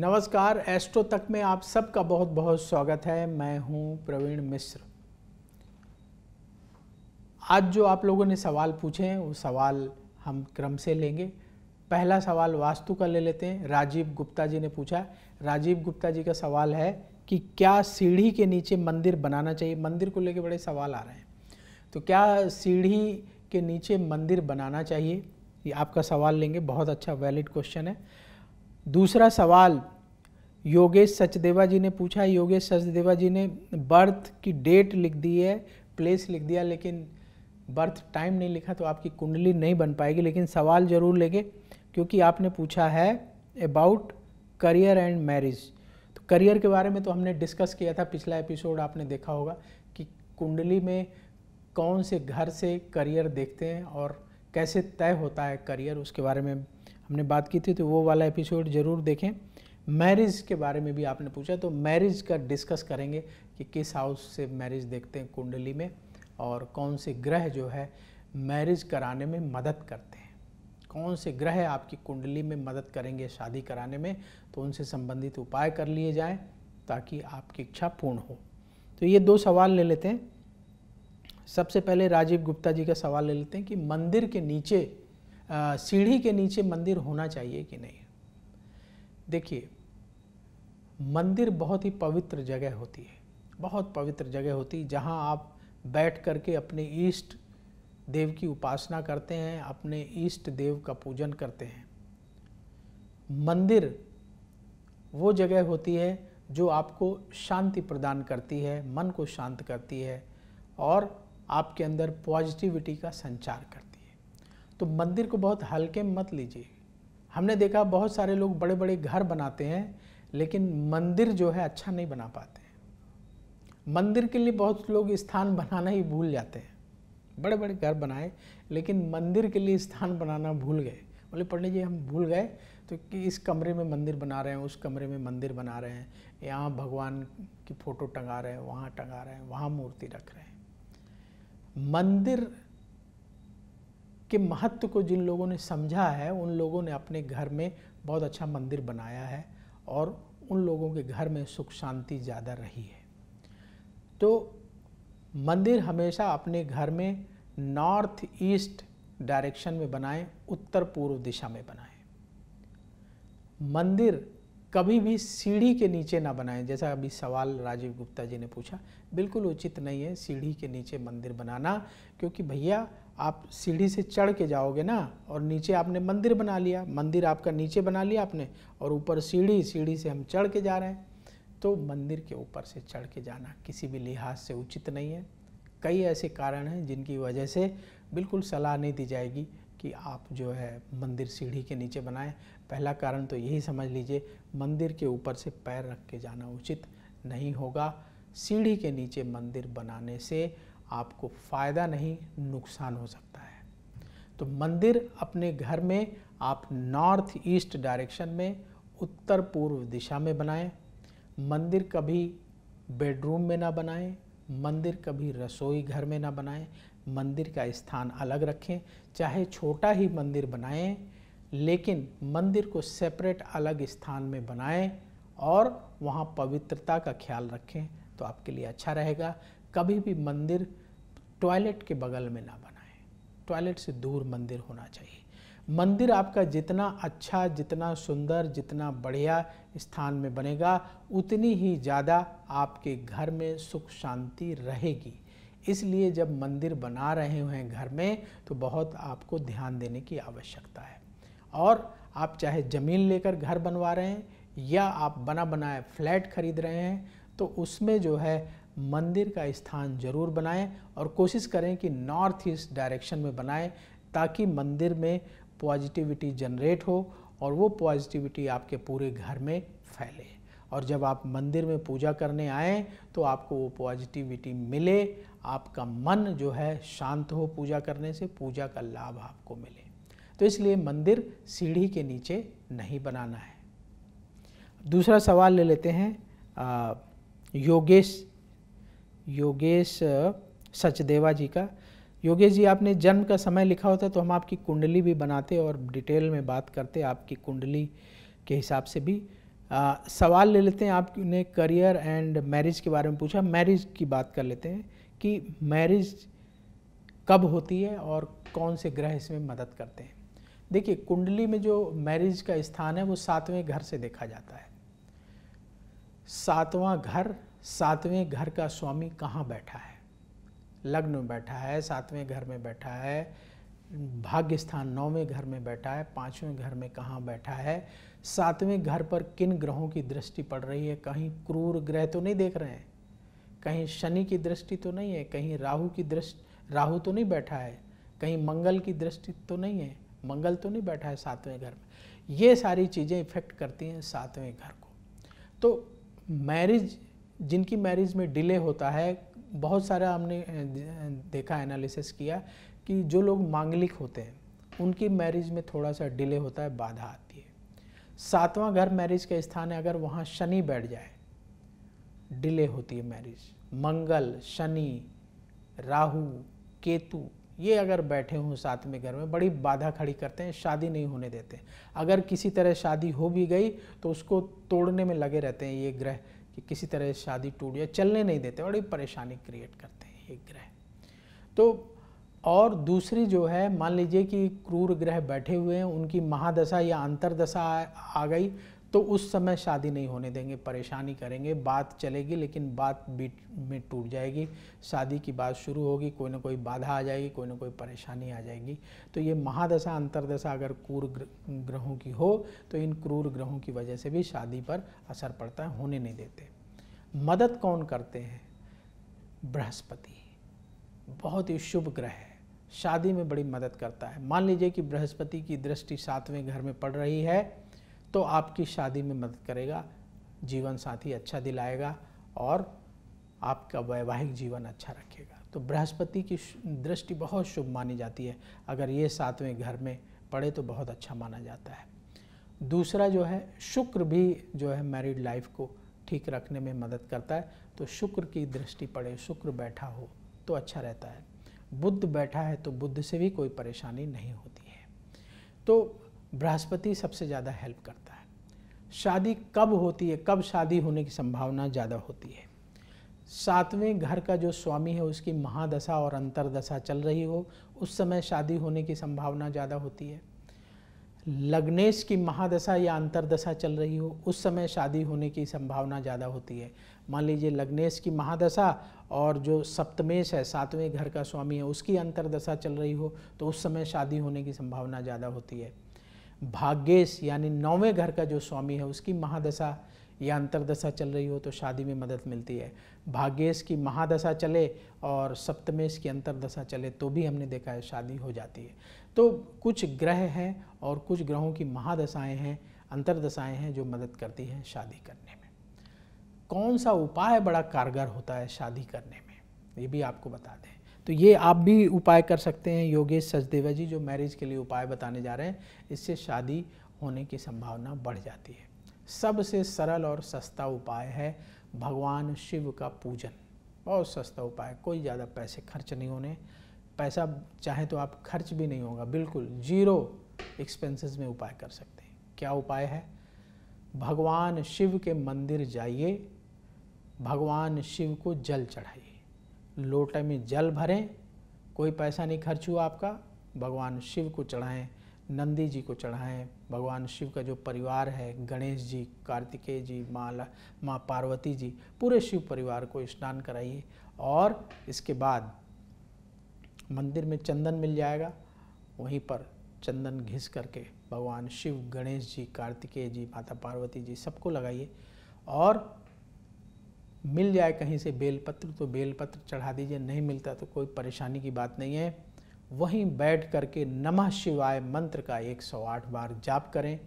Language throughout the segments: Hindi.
नमस्कार एस्ट्रो तक में आप सबका बहुत बहुत स्वागत है मैं हूं प्रवीण मिश्र आज जो आप लोगों ने सवाल पूछे हैं वो सवाल हम क्रम से लेंगे पहला सवाल वास्तु का ले लेते हैं राजीव गुप्ता जी ने पूछा राजीव गुप्ता जी का सवाल है कि क्या सीढ़ी के नीचे मंदिर बनाना चाहिए मंदिर को लेके बड़े सवाल आ रहे हैं तो क्या सीढ़ी के नीचे मंदिर बनाना चाहिए ये आपका सवाल लेंगे बहुत अच्छा वैलिड क्वेश्चन है दूसरा सवाल योगेश सचदेवा जी ने पूछा योगेश सचदेवा जी ने बर्थ की डेट लिख दी है प्लेस लिख दिया लेकिन बर्थ टाइम नहीं लिखा तो आपकी कुंडली नहीं बन पाएगी लेकिन सवाल ज़रूर लेंगे क्योंकि आपने पूछा है अबाउट करियर एंड मैरिज तो करियर के बारे में तो हमने डिस्कस किया था पिछला एपिसोड आपने देखा होगा कि कुंडली में कौन से घर से करियर देखते हैं और कैसे तय होता है करियर उसके बारे में हमने बात की थी तो वो वाला एपिसोड ज़रूर देखें मैरिज के बारे में भी आपने पूछा तो मैरिज का डिस्कस करेंगे कि किस हाउस से मैरिज देखते हैं कुंडली में और कौन से ग्रह जो है मैरिज कराने में मदद करते हैं कौन से ग्रह आपकी कुंडली में मदद करेंगे शादी कराने में तो उनसे संबंधित उपाय कर लिए जाएं ताकि आपकी इच्छा पूर्ण हो तो ये दो सवाल ले लेते हैं सबसे पहले राजीव गुप्ता जी का सवाल ले लेते हैं कि मंदिर के नीचे सीढ़ी के नीचे मंदिर होना चाहिए कि नहीं देखिए मंदिर बहुत ही पवित्र जगह होती है बहुत पवित्र जगह होती है जहाँ आप बैठ करके अपने ईष्ट देव की उपासना करते हैं अपने ईष्ट देव का पूजन करते हैं मंदिर वो जगह होती है जो आपको शांति प्रदान करती है मन को शांत करती है और आपके अंदर पॉजिटिविटी का संचार करती है तो मंदिर को बहुत हल्के मत लीजिए हमने देखा बहुत सारे लोग बड़े बड़े घर बनाते हैं लेकिन मंदिर जो है अच्छा नहीं बना पाते हैं मंदिर के लिए बहुत लोग स्थान बनाना ही भूल जाते हैं बड़े बड़े घर बनाए लेकिन मंदिर के लिए स्थान बनाना भूल गए बोले पंडित जी हम भूल गए तो कि इस कमरे में मंदिर बना रहे हैं उस कमरे में मंदिर बना रहे हैं यहाँ भगवान की फ़ोटो टंगा रहे हैं वहाँ टंगा रहे हैं वहाँ मूर्ति रख रहे हैं मंदिर के महत्व को जिन लोगों ने समझा है उन लोगों ने अपने घर में बहुत अच्छा मंदिर बनाया है और उन लोगों के घर में सुख शांति ज़्यादा रही है तो मंदिर हमेशा अपने घर में नॉर्थ ईस्ट डायरेक्शन में बनाएं उत्तर पूर्व दिशा में बनाएं मंदिर कभी भी सीढ़ी के नीचे ना बनाएं जैसा अभी सवाल राजीव गुप्ता जी ने पूछा बिल्कुल उचित नहीं है सीढ़ी के नीचे मंदिर बनाना क्योंकि भैया आप सीढ़ी से चढ़ के जाओगे ना और नीचे आपने मंदिर बना लिया मंदिर आपका नीचे बना लिया आपने और ऊपर सीढ़ी सीढ़ी से हम चढ़ के जा रहे हैं तो मंदिर के ऊपर से चढ़ के जाना किसी भी लिहाज से उचित नहीं है कई ऐसे कारण हैं जिनकी वजह से बिल्कुल सलाह नहीं दी जाएगी कि आप जो है मंदिर सीढ़ी के नीचे बनाएं पहला कारण तो यही समझ लीजिए मंदिर के ऊपर से पैर रख के जाना उचित नहीं होगा सीढ़ी के नीचे मंदिर बनाने से आपको फ़ायदा नहीं नुकसान हो सकता है तो मंदिर अपने घर में आप नॉर्थ ईस्ट डायरेक्शन में उत्तर पूर्व दिशा में बनाएं मंदिर कभी बेडरूम में ना बनाएं मंदिर कभी रसोई घर में ना बनाएं मंदिर का स्थान अलग रखें चाहे छोटा ही मंदिर बनाएं लेकिन मंदिर को सेपरेट अलग स्थान में बनाएं और वहाँ पवित्रता का ख्याल रखें तो आपके लिए अच्छा रहेगा कभी भी मंदिर टॉयलेट के बगल में ना बनाए टॉयलेट से दूर मंदिर होना चाहिए मंदिर आपका जितना अच्छा जितना सुंदर जितना बढ़िया स्थान में बनेगा उतनी ही ज़्यादा आपके घर में सुख शांति रहेगी इसलिए जब मंदिर बना रहे हैं घर में तो बहुत आपको ध्यान देने की आवश्यकता है और आप चाहे ज़मीन लेकर घर बनवा रहे हैं या आप बना बनाए फ्लैट खरीद रहे हैं तो उसमें जो है मंदिर का स्थान ज़रूर बनाएं और कोशिश करें कि नॉर्थ ईस्ट डायरेक्शन में बनाएं ताकि मंदिर में पॉजिटिविटी जनरेट हो और वो पॉजिटिविटी आपके पूरे घर में फैले और जब आप मंदिर में पूजा करने आएँ तो आपको वो पॉजिटिविटी मिले आपका मन जो है शांत हो पूजा करने से पूजा का लाभ आपको मिले तो इसलिए मंदिर सीढ़ी के नीचे नहीं बनाना है दूसरा सवाल ले लेते हैं आ, योगेश योगेश सचदेवा जी का योगेश जी आपने जन्म का समय लिखा होता तो हम आपकी कुंडली भी बनाते और डिटेल में बात करते आपकी कुंडली के हिसाब से भी आ, सवाल ले लेते हैं आपने करियर एंड मैरिज के बारे में पूछा मैरिज की बात कर लेते हैं कि मैरिज कब होती है और कौन से ग्रह इसमें मदद करते हैं देखिए कुंडली में जो मैरिज का स्थान है वो सातवें घर से देखा जाता है सातवां घर सातवें घर का स्वामी कहाँ बैठा है लग्न में बैठा है सातवें घर में बैठा है भाग्य स्थान नौवें घर में बैठा है पाँचवें घर में कहाँ बैठा है सातवें घर पर किन ग्रहों की दृष्टि पड़ रही है कहीं क्रूर ग्रह तो नहीं देख रहे हैं कहीं शनि की दृष्टि तो नहीं है कहीं राहु की दृष्टि राहु तो नहीं बैठा है कहीं मंगल की दृष्टि तो नहीं है मंगल तो नहीं बैठा है सातवें घर में ये सारी चीज़ें इफेक्ट करती हैं सातवें घर को तो मैरिज जिनकी मैरिज में डिले होता है बहुत सारा हमने देखा एनालिसिस किया कि जो लोग मांगलिक होते हैं उनकी मैरिज में थोड़ा सा डिले होता है बाधा आती है सातवां घर मैरिज का स्थान है अगर वहाँ शनि बैठ जाए डिले होती है मैरिज मंगल शनि राहु केतु ये अगर बैठे हों सातवें घर में बड़ी बाधा खड़ी करते हैं शादी नहीं होने देते अगर किसी तरह शादी हो भी गई तो उसको तोड़ने में लगे रहते हैं ये ग्रह कि किसी तरह शादी टूट जाए चलने नहीं देते बड़ी परेशानी क्रिएट करते हैं ये ग्रह तो और दूसरी जो है मान लीजिए कि क्रूर ग्रह बैठे हुए हैं उनकी महादशा या अंतरदशा आ गई तो उस समय शादी नहीं होने देंगे परेशानी करेंगे बात चलेगी लेकिन बात बीच में टूट जाएगी शादी की बात शुरू होगी कोई ना कोई बाधा आ जाएगी कोई ना कोई परेशानी आ जाएगी तो ये महादशा अंतरदशा अगर क्रूर ग्रहों की हो तो इन क्रूर ग्रहों की वजह से भी शादी पर असर पड़ता है होने नहीं देते मदद कौन करते हैं बृहस्पति बहुत ही शुभ ग्रह है शादी में बड़ी मदद करता है मान लीजिए कि बृहस्पति की दृष्टि सातवें घर में पड़ रही है तो आपकी शादी में मदद करेगा जीवन साथी अच्छा दिलाएगा और आपका वैवाहिक जीवन अच्छा रखेगा तो बृहस्पति की दृष्टि बहुत शुभ मानी जाती है अगर ये सातवें घर में पड़े तो बहुत अच्छा माना जाता है दूसरा जो है शुक्र भी जो है मैरिड लाइफ को ठीक रखने में मदद करता है तो शुक्र की दृष्टि पड़े शुक्र बैठा हो तो अच्छा रहता है बुद्ध बैठा है तो बुद्ध से भी कोई परेशानी नहीं होती है तो बृहस्पति सबसे ज़्यादा हेल्प करता है शादी कब होती है कब शादी होने की संभावना ज़्यादा होती है सातवें घर का जो स्वामी है उसकी महादशा और अंतरदशा चल रही हो उस समय शादी होने की संभावना ज़्यादा होती है लग्नेश की महादशा या अंतरदशा चल रही हो उस समय शादी होने की संभावना ज़्यादा होती है मान लीजिए लग्नेश की महादशा और जो सप्तमेश है सातवें घर का स्वामी है उसकी अंतरदशा चल रही हो तो उस समय शादी होने की संभावना ज़्यादा होती है भाग्येश यानी नौवें घर का जो स्वामी है उसकी महादशा या अंतरदशा चल रही हो तो शादी में मदद मिलती है भाग्येश की महादशा चले और सप्तमेश की अंतरदशा चले तो भी हमने देखा है शादी हो जाती है तो कुछ ग्रह हैं और कुछ ग्रहों की महादशाएं हैं अंतरदशाएं हैं जो मदद करती हैं शादी करने में कौन सा उपाय बड़ा कारगर होता है शादी करने में ये भी आपको बता दें तो ये आप भी उपाय कर सकते हैं योगेश सचदेवा जी जो मैरिज के लिए उपाय बताने जा रहे हैं इससे शादी होने की संभावना बढ़ जाती है सबसे सरल और सस्ता उपाय है भगवान शिव का पूजन बहुत सस्ता उपाय कोई ज़्यादा पैसे खर्च नहीं होने पैसा चाहे तो आप खर्च भी नहीं होगा बिल्कुल जीरो एक्सपेंसेस में उपाय कर सकते हैं क्या उपाय है भगवान शिव के मंदिर जाइए भगवान शिव को जल चढ़ाइए लोटे में जल भरें कोई पैसा नहीं खर्च हुआ आपका भगवान शिव को चढ़ाएं नंदी जी को चढ़ाएं भगवान शिव का जो परिवार है गणेश जी कार्तिकेय जी माँ माँ पार्वती जी पूरे शिव परिवार को स्नान कराइए और इसके बाद मंदिर में चंदन मिल जाएगा वहीं पर चंदन घिस करके भगवान शिव गणेश जी कार्तिकेय जी माता पार्वती जी सबको लगाइए और मिल जाए कहीं से बेलपत्र तो बेलपत्र चढ़ा दीजिए नहीं मिलता तो कोई परेशानी की बात नहीं है वहीं बैठ करके नमः शिवाय मंत्र का 108 बार जाप करें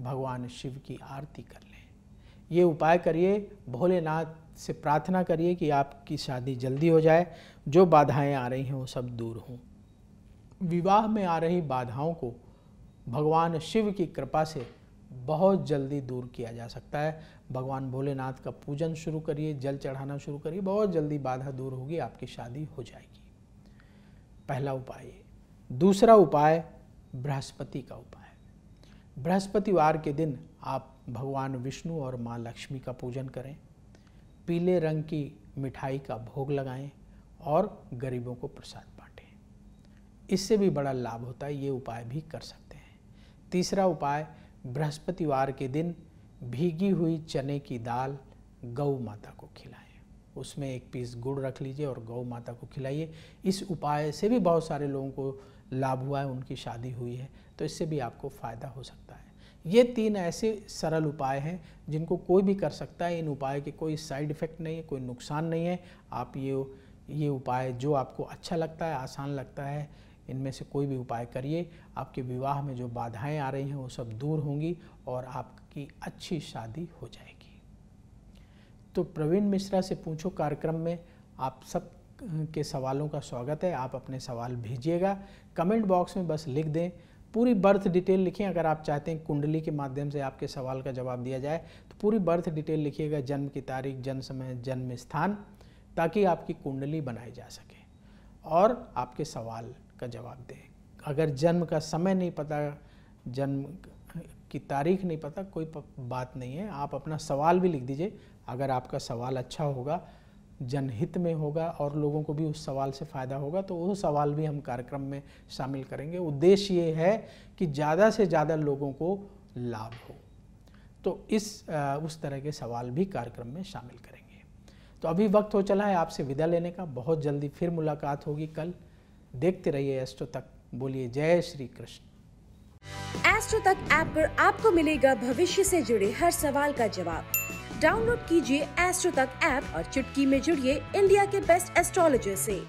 भगवान शिव की आरती कर लें ये उपाय करिए भोलेनाथ से प्रार्थना करिए कि आपकी शादी जल्दी हो जाए जो बाधाएं आ रही हैं वो सब दूर हों विवाह में आ रही बाधाओं को भगवान शिव की कृपा से बहुत जल्दी दूर किया जा सकता है भगवान भोलेनाथ का पूजन शुरू करिए जल चढ़ाना शुरू करिए बहुत जल्दी बाधा दूर होगी आपकी शादी हो जाएगी पहला उपाय दूसरा उपाय बृहस्पति का उपाय बृहस्पतिवार के दिन आप भगवान विष्णु और माँ लक्ष्मी का पूजन करें पीले रंग की मिठाई का भोग लगाएं और गरीबों को प्रसाद बांटें इससे भी बड़ा लाभ होता है ये उपाय भी कर सकते हैं तीसरा उपाय बृहस्पतिवार के दिन भीगी हुई चने की दाल गौ माता को खिलाएं उसमें एक पीस गुड़ रख लीजिए और गौ माता को खिलाइए इस उपाय से भी बहुत सारे लोगों को लाभ हुआ है उनकी शादी हुई है तो इससे भी आपको फ़ायदा हो सकता है ये तीन ऐसे सरल उपाय हैं जिनको कोई भी कर सकता है इन उपाय के कोई साइड इफ़ेक्ट नहीं है कोई नुकसान नहीं है आप ये ये उपाय जो आपको अच्छा लगता है आसान लगता है इनमें से कोई भी उपाय करिए आपके विवाह में जो बाधाएं आ रही हैं वो सब दूर होंगी और आपकी अच्छी शादी हो जाएगी तो प्रवीण मिश्रा से पूछो कार्यक्रम में आप सब के सवालों का स्वागत है आप अपने सवाल भेजिएगा कमेंट बॉक्स में बस लिख दें पूरी बर्थ डिटेल लिखें अगर आप चाहते हैं कुंडली के माध्यम से आपके सवाल का जवाब दिया जाए तो पूरी बर्थ डिटेल लिखिएगा जन्म की तारीख जन्म समय जन्म स्थान ताकि आपकी कुंडली बनाई जा सके और आपके सवाल का जवाब दें अगर जन्म का समय नहीं पता जन्म की तारीख नहीं पता कोई बात नहीं है आप अपना सवाल भी लिख दीजिए अगर आपका सवाल अच्छा होगा जनहित में होगा और लोगों को भी उस सवाल से फ़ायदा होगा तो वो सवाल भी हम कार्यक्रम में शामिल करेंगे उद्देश्य ये है कि ज़्यादा से ज़्यादा लोगों को लाभ हो तो इस उस तरह के सवाल भी कार्यक्रम में शामिल करें तो अभी वक्त हो चला है आपसे विदा लेने का बहुत जल्दी फिर मुलाकात होगी कल देखते रहिए एस्ट्रो तक बोलिए जय श्री कृष्ण एस्ट्रो तक ऐप पर आपको मिलेगा भविष्य से जुड़े हर सवाल का जवाब डाउनलोड कीजिए एस्ट्रो तक ऐप और चुटकी में जुड़िए इंडिया के बेस्ट एस्ट्रोलॉजर से